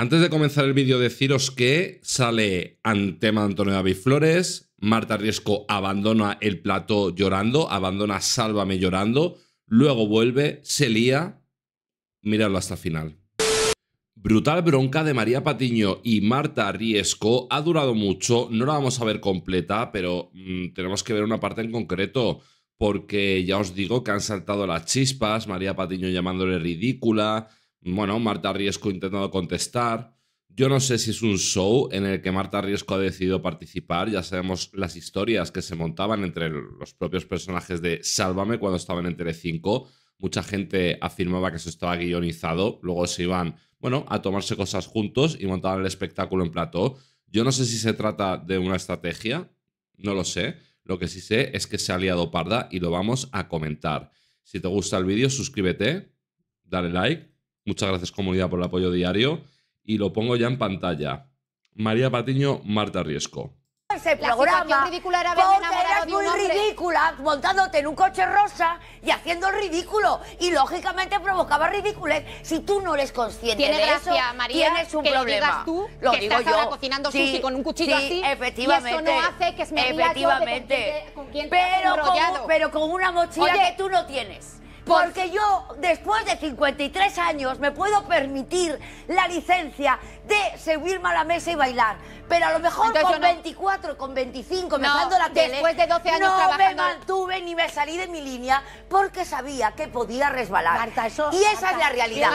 Antes de comenzar el vídeo, deciros que sale Antema Antonio David Flores, Marta Riesco abandona el plató llorando, abandona Sálvame llorando, luego vuelve, se lía, míralo hasta el final. Brutal bronca de María Patiño y Marta Riesco ha durado mucho, no la vamos a ver completa, pero mm, tenemos que ver una parte en concreto, porque ya os digo que han saltado las chispas, María Patiño llamándole ridícula, bueno, Marta Riesco intentado contestar. Yo no sé si es un show en el que Marta Riesco ha decidido participar. Ya sabemos las historias que se montaban entre los propios personajes de Sálvame cuando estaban en Telecinco. Mucha gente afirmaba que eso estaba guionizado. Luego se iban, bueno, a tomarse cosas juntos y montaban el espectáculo en plató. Yo no sé si se trata de una estrategia. No lo sé. Lo que sí sé es que se ha liado parda y lo vamos a comentar. Si te gusta el vídeo, suscríbete, dale like Muchas gracias comunidad por el apoyo diario y lo pongo ya en pantalla. María Patiño, Marta Riesco. Se programa, ridícula era porque eras muy ridícula montándote en un coche rosa y haciendo el ridículo y lógicamente provocaba ridiculez. Si tú no eres consciente Tiene de eso, María, tienes un problema. Lo tú, lo digo yo. sí, con un cuchillo así. Efectivamente. Y eso no hace que es mi efectivamente. con quién, pero, con, una mochila que tú no tienes. Porque yo, después de 53 años, me puedo permitir la licencia de subirme a la mesa y bailar. Pero a lo mejor con 24, con 25, me empezando la tele... Después de 12 años no me mantuve ni me salí de mi línea porque sabía que podía resbalar. eso... Y esa es la realidad.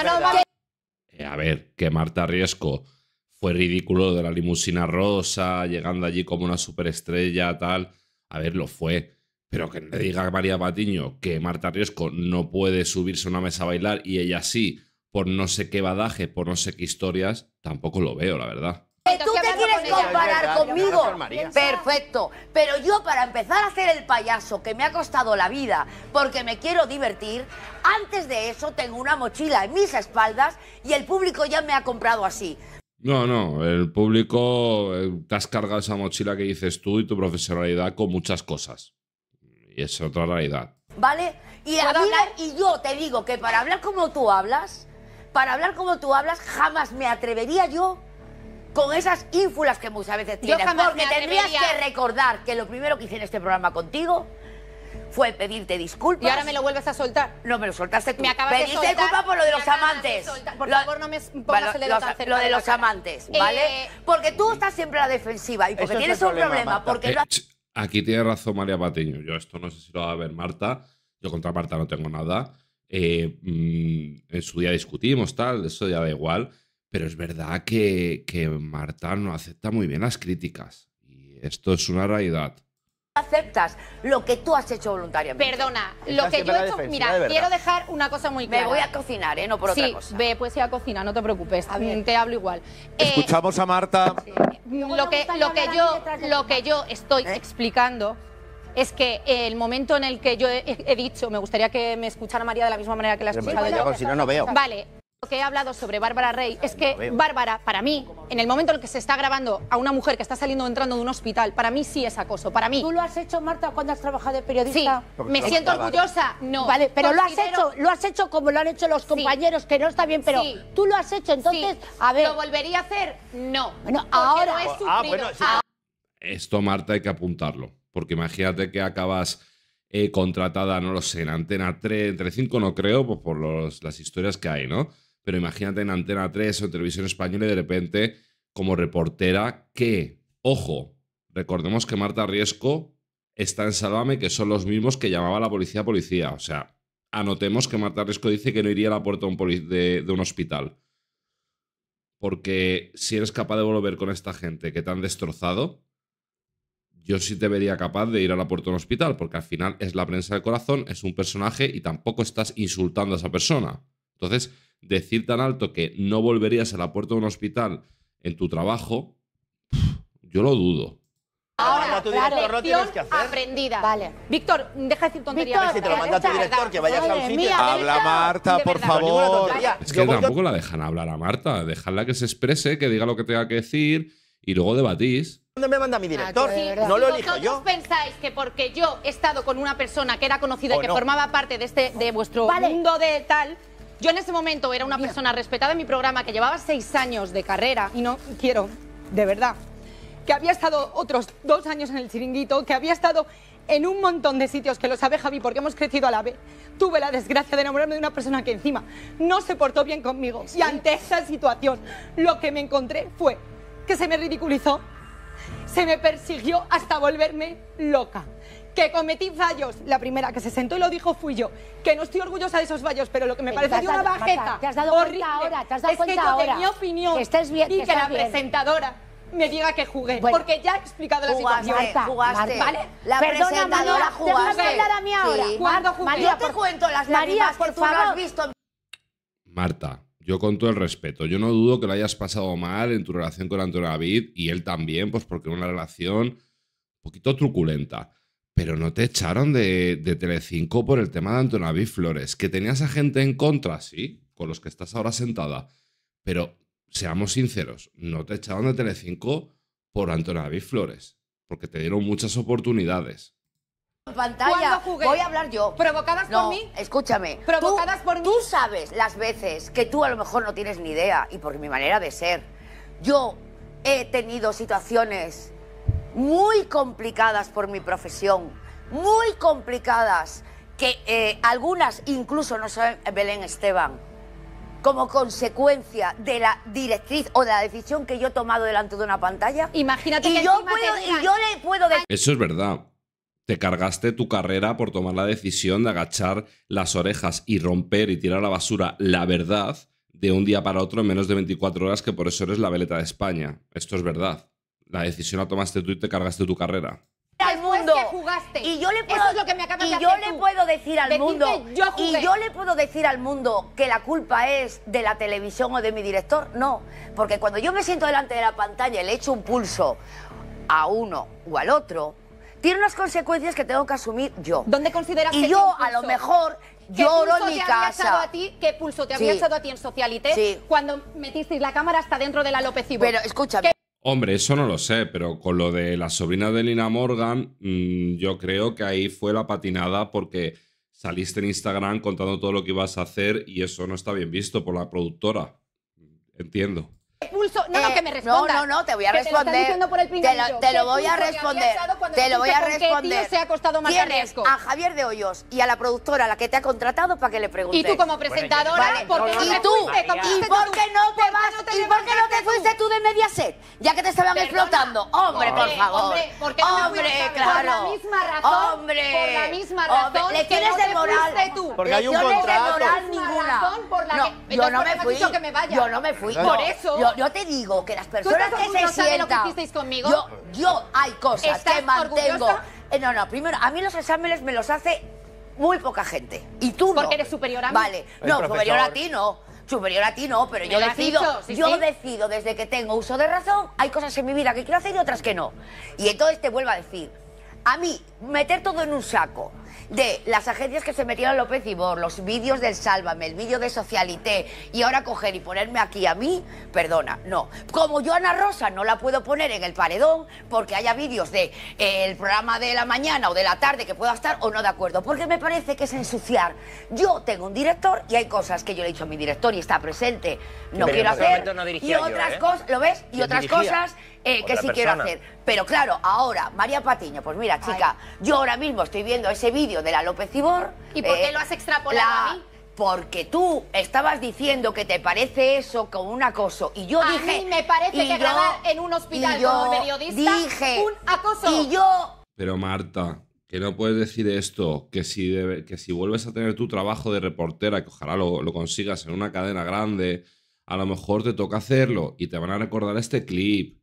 Eh, a ver, que Marta Riesco fue ridículo de la limusina rosa, llegando allí como una superestrella, tal. A ver, lo fue pero que me diga María Patiño que Marta Riesco no puede subirse a una mesa a bailar y ella sí, por no sé qué badaje, por no sé qué historias, tampoco lo veo, la verdad. Tú te quieres comparar conmigo. Perfecto. Pero yo para empezar a hacer el payaso que me ha costado la vida porque me quiero divertir, antes de eso tengo una mochila en mis espaldas y el público ya me ha comprado así. No, no, el público eh, te has cargado esa mochila que dices tú y tu profesionalidad con muchas cosas es otra realidad. ¿Vale? Y, hablar y yo te digo que para hablar como tú hablas, para hablar como tú hablas, jamás me atrevería yo con esas ínfulas que muchas veces tienes. porque tendrías que recordar que lo primero que hice en este programa contigo fue pedirte disculpas. Y ahora me lo vuelves a soltar. No, me lo soltaste tú. Me acabas de soltar. disculpas por lo de los amantes. por favor, no me pongas el Lo de los amantes, ¿vale? Eh, porque tú estás siempre a la defensiva y porque tienes un problema, porque... Eh, Aquí tiene razón María Patiño. Yo esto no sé si lo va a ver Marta. Yo contra Marta no tengo nada. Eh, mm, en su día discutimos, tal, eso ya da igual. Pero es verdad que, que Marta no acepta muy bien las críticas. Y esto es una realidad aceptas lo que tú has hecho voluntariamente. Perdona, lo que yo he hecho, mira, quiero dejar una cosa muy clara. Me voy a cocinar, ¿eh? No por otra sí, ve, pues sí a cocina, no te preocupes, te hablo igual. Eh, Escuchamos a Marta. lo que, lo que yo, lo que yo estoy ¿Eh? explicando es que el momento en el que yo he, dicho, me gustaría que me escuchara María de la misma manera que la he escuchado veo. Vale que he hablado sobre Bárbara Rey es que Bárbara, para mí, en el momento en el que se está grabando a una mujer que está saliendo entrando de un hospital, para mí sí es acoso, para mí. ¿Tú lo has hecho, Marta, cuando has trabajado de periodista? me siento orgullosa, no. Vale, pero lo has hecho, lo has hecho como lo han hecho los compañeros, que no está bien, pero tú lo has hecho, entonces, a ver. ¿Lo volvería a hacer? No. Bueno, ahora... Ah, ah. Esto, Marta, hay que apuntarlo, porque imagínate que acabas... Eh, contratada, no lo sé, en Antena 3, entre 5 no creo, pues por las historias que hay, ¿no? pero imagínate en Antena 3 o en Televisión Española y de repente como reportera que, ojo, recordemos que Marta Riesco está en Salvame, que son los mismos que llamaba a la policía policía. O sea, anotemos que Marta Riesco dice que no iría a la puerta de, de un hospital. Porque si eres capaz de volver con esta gente que te han destrozado, yo sí te vería capaz de ir a la puerta de un hospital, porque al final es la prensa del corazón, es un personaje y tampoco estás insultando a esa persona. Entonces, decir tan alto que no volverías a la puerta de un hospital en tu trabajo, yo lo dudo. Ahora, la lección aprendida. Vale. Víctor, deja de decir tonterías. Víctor, te lo manda tu director, que vayas a sitio. Habla Marta, por favor. Es que tampoco la dejan hablar a Marta. Dejadla que se exprese, que diga lo que tenga que decir y luego debatís. ¿Dónde me manda mi ah, director? no lo elijo yo. pensáis que porque yo he estado con una persona que era conocida y que formaba parte de, este, de vuestro mundo de tal yo en ese momento era una persona respetada en mi programa que llevaba seis años de carrera y no quiero, de verdad, que había estado otros dos años en el chiringuito, que había estado en un montón de sitios, que lo sabe Javi porque hemos crecido a la vez. Tuve la desgracia de enamorarme de una persona que encima no se portó bien conmigo. Y ante esa situación lo que me encontré fue que se me ridiculizó, se me persiguió hasta volverme loca que cometí fallos. La primera que se sentó y lo dijo fui yo. Que no estoy orgullosa de esos fallos, pero lo que me pero parece una bajeta. te has dado horrible, cuenta ahora, es que ahora. de opinión que bien, y que, la presentadora me diga que jugué, porque ya he explicado la situación. jugaste. ¿Vale? La presentadora María, jugaste. ahora. Sí. ¿Cuándo jugué? María, yo te por... cuento las María, por favor. No has visto. Marta, yo con todo el respeto, yo no dudo que lo hayas pasado mal en tu relación con Antonio David y él también, pues porque era una relación un poquito truculenta. Pero no te echaron de, de Telecinco por el tema de Antonaví Flores, que tenías a gente en contra, sí, con los que estás ahora sentada. Pero seamos sinceros, no te echaron de Telecinco por Antonaví Flores, porque te dieron muchas oportunidades pantalla. Voy a hablar yo. ¿Provocadas por mí? Escúchame. ¿Provocadas por mí? Tú sabes las veces que tú a lo mejor no tienes ni idea y por mi manera de ser. Yo he tenido situaciones muy complicadas por mi profesión, muy complicadas, que eh, algunas incluso no saben Belén Esteban, como consecuencia de la directriz o de la decisión que yo he tomado delante de una pantalla. Imagínate que yo puedo, le puedo Eso es verdad. Te cargaste tu carrera por tomar la decisión de agachar las orejas y romper y tirar a la basura la verdad de un día para otro en menos de 24 horas que por eso eres la veleta de España. Esto es verdad la decisión la tomaste tú y te cargaste tu carrera. mundo. Y yo le puedo, yo le puedo decir al mundo. y yo le puedo decir al mundo que la culpa es de la televisión o de mi director. No. Porque cuando yo me siento delante de la pantalla y le echo un pulso a uno o al otro, tiene unas consecuencias que tengo que asumir yo. ¿Dónde consideras y que yo, a lo mejor, lloro en mi casa. A ti, ¿Qué pulso te había echado a ti en Socialité cuando metiste la cámara hasta dentro de la López Pero escúchame. Hombre, eso no lo sé, pero con lo de la sobrina de Lina Morgan, mm, yo creo que ahí fue la patinada porque saliste en Instagram contando todo lo que ibas a hacer y eso no está bien visto por la productora. Entiendo. No, no, eh, que me No, no, no, te voy a responder. Te lo, por el te lo voy a responder. Te lo voy a responder. Se ha costado más Tienes a Javier de Hoyos y a la productora, a la que te ha contratado, para que le preguntes. Y tú como presentadora, por qué no te ¿Y por qué no te fuiste tú de Mediaset? Ya que te estaban explotando. Hombre, por favor. Hombre, ¿por hombre claro. Por la misma razón. Hombre. Por la misma razón. Le tienes de moral. Tú. Porque hay un contrato. moral ninguna. Yo no me fui. Yo no me fui. Por eso yo, te digo que las personas que se sientan... lo que conmigo? Yo, hay cosas que mantengo. Eh, no, no, primero, a mí los exámenes me los hace muy poca gente. Y tú Porque eres superior a mí. Vale, no, superior a ti no. Superior a ti no, pero yo decido, yo decido desde que tengo uso de razón, hay cosas en mi vida que quiero hacer y otras que no. Y entonces te vuelvo a decir, a mí meter todo en un saco, de las agencias que se metieron a López y Bor, los vídeos del Sálvame, el vídeo de Socialité, y ahora coger y ponerme aquí a mí, perdona, no. Como yo Ana Rosa no la puedo poner en el paredón porque haya vídeos de, eh, ...el programa de la mañana o de la tarde que pueda estar o no de acuerdo, porque me parece que es ensuciar. Yo tengo un director y hay cosas que yo le he dicho a mi director y está presente, no quiero hacer, y otras ¿eh? cosas, ¿lo ves? Y otras cosas... Eh, que sí quiero hacer. Pero claro, ahora, María Patiño, pues mira, chica, yo ahora mismo estoy viendo ese vídeo de la López Ibor. ¿Y por qué eh, lo has extrapolado a mí? Porque tú estabas diciendo que te parece eso como un acoso. Y yo a dije. Mí me parece que grabar en un hospital como periodista dije, un acoso. Y yo. Pero Marta, que no puedes decir esto, que si, debe, que si vuelves a tener tu trabajo de reportera, que ojalá lo, consigas en una cadena grande, a lo mejor te toca hacerlo y te van a recordar este clip.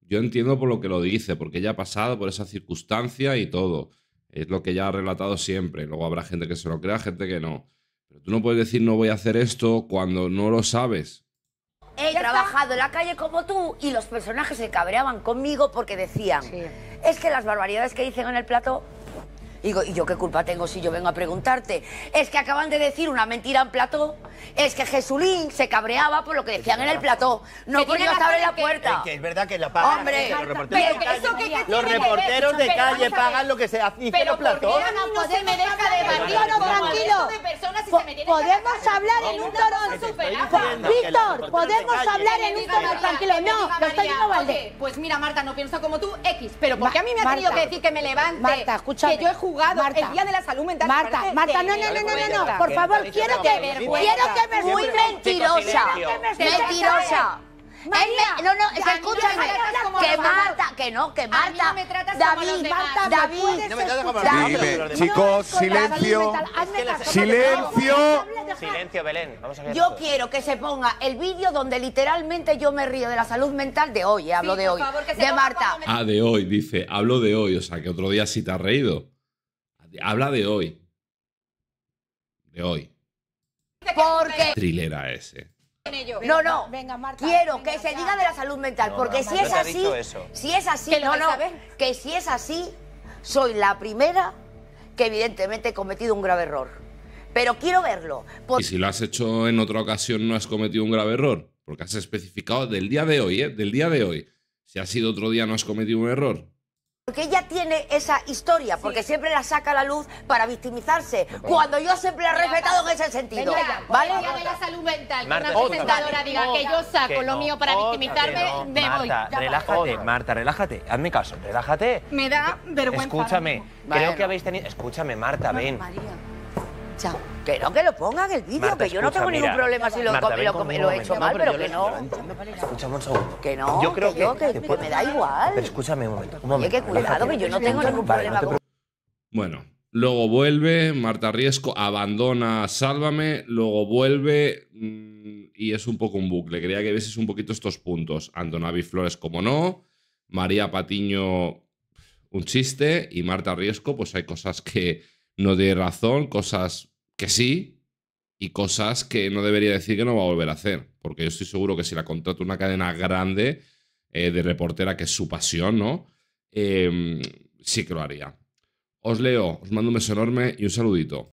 Yo entiendo por lo que lo dice, porque ella ha pasado por esa circunstancia y todo. Es lo que ya ha relatado siempre. Luego habrá gente que se lo crea, gente que no. Pero tú no puedes decir no voy a hacer esto cuando no lo sabes. He trabajado en la calle como tú y los personajes se cabreaban conmigo porque decían, es que las barbaridades que dicen en el plato y yo qué culpa tengo si yo vengo a preguntarte? Es que acaban de decir una mentira en plató. Es que Jesulín se cabreaba por lo que decían en el plató. No porque yo en la puerta. es verdad que la pagan. Hombre, los reporteros, de calle, pagan lo que se hace en plató podemos hablar en un tono. Víctor, podemos hablar en un tono tranquilo. No, lo estoy diciendo Valde. Pues mira, Marta, no pienso como tú, X. Pero porque a mí me ha tenido que decir que me levante. Marta, Que yo he jugado el día de la salud mental. Marta, Marta, no, no, no, no, no. Por favor, quiero que. Quiero que me. Muy mentirosa. Mentirosa. María, no, no, se escucha escúchame. que Marta, que no, que Marta. No me tratas David, como los demás. David. No me tratas como los demás. chicos, silencio. Silencio. Silencio, Belén. yo quiero que se ponga el vídeo donde literalmente yo me río de la salud mental de hoy, eh, hablo de hoy. de Marta. Ah, de hoy, dice. Hablo de hoy, o sea, que otro día sí te has reído. Habla de hoy. De hoy. Porque. Trilera ese. No, no. Quiero que se diga de la salud mental, porque si, es así, si es así, que si es así, soy la primera que evidentemente he cometido un grave error. Pero quiero verlo. Y si lo has hecho en otra ocasión, no has cometido un grave error, porque has especificado del día de hoy, ¿eh? Del día de hoy. Si ha sido otro día, no has cometido un error. Porque ella tiene esa historia, porque siempre la saca a la luz para victimizarse, cuando yo siempre la he respetado en ese sentido. ¿Vale? de la salud mental, que una diga que yo saco lo mío para victimizarme, me voy. Marta, relájate, Marta, relájate, hazme caso, relájate. Me da vergüenza. Escúchame, creo que habéis tenido... Escúchame, Marta, ven. María, chao. Que no, que lo pongan el vídeo, que yo no tengo ningún problema si lo, lo, he hecho mal, pero, que no. Escúchame Que no, yo creo que, que, me da igual. escúchame un momento. Un que cuidado, que yo no tengo ningún problema Bueno, luego vuelve, Marta Riesco abandona Sálvame, luego vuelve mm, y es un poco un bucle. Quería que vieses un poquito estos puntos. Antonavi Flores, como no, María Patiño, un chiste, y Marta Riesco, pues hay cosas que no de razón, cosas que sí y cosas que no debería decir que no va a volver a hacer. Porque yo estoy seguro que si la contrata una cadena grande eh, de reportera, que es su pasión, ¿no? Em, sí que lo haría. Os leo, os mando un beso enorme y un saludito.